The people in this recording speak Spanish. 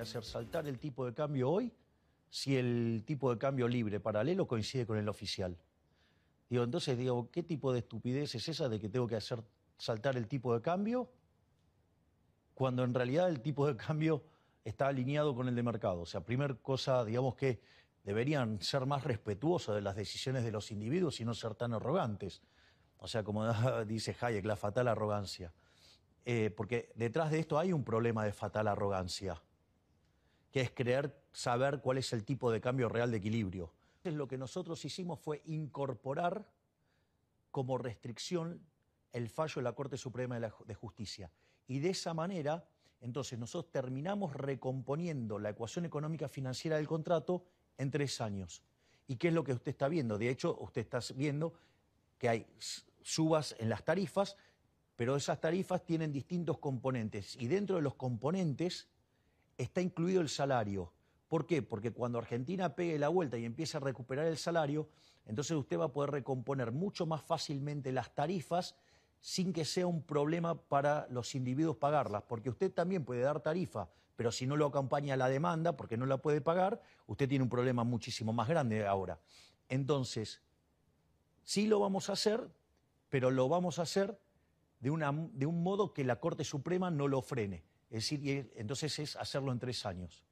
hacer saltar el tipo de cambio hoy si el tipo de cambio libre paralelo coincide con el oficial. Digo, entonces digo, ¿qué tipo de estupidez es esa de que tengo que hacer saltar el tipo de cambio cuando en realidad el tipo de cambio está alineado con el de mercado? O sea, primer cosa, digamos que deberían ser más respetuosos de las decisiones de los individuos y no ser tan arrogantes. O sea, como dice Hayek, la fatal arrogancia. Eh, porque detrás de esto hay un problema de fatal arrogancia es creer, saber cuál es el tipo de cambio real de equilibrio. Entonces, lo que nosotros hicimos fue incorporar como restricción el fallo de la Corte Suprema de, de Justicia. Y de esa manera, entonces, nosotros terminamos recomponiendo la ecuación económica financiera del contrato en tres años. ¿Y qué es lo que usted está viendo? De hecho, usted está viendo que hay subas en las tarifas, pero esas tarifas tienen distintos componentes. Y dentro de los componentes está incluido el salario. ¿Por qué? Porque cuando Argentina pegue la vuelta y empiece a recuperar el salario, entonces usted va a poder recomponer mucho más fácilmente las tarifas sin que sea un problema para los individuos pagarlas, porque usted también puede dar tarifa, pero si no lo acompaña la demanda, porque no la puede pagar, usted tiene un problema muchísimo más grande ahora. Entonces, sí lo vamos a hacer, pero lo vamos a hacer de, de un modo que la Corte Suprema no lo frene. Es decir, entonces es hacerlo en tres años.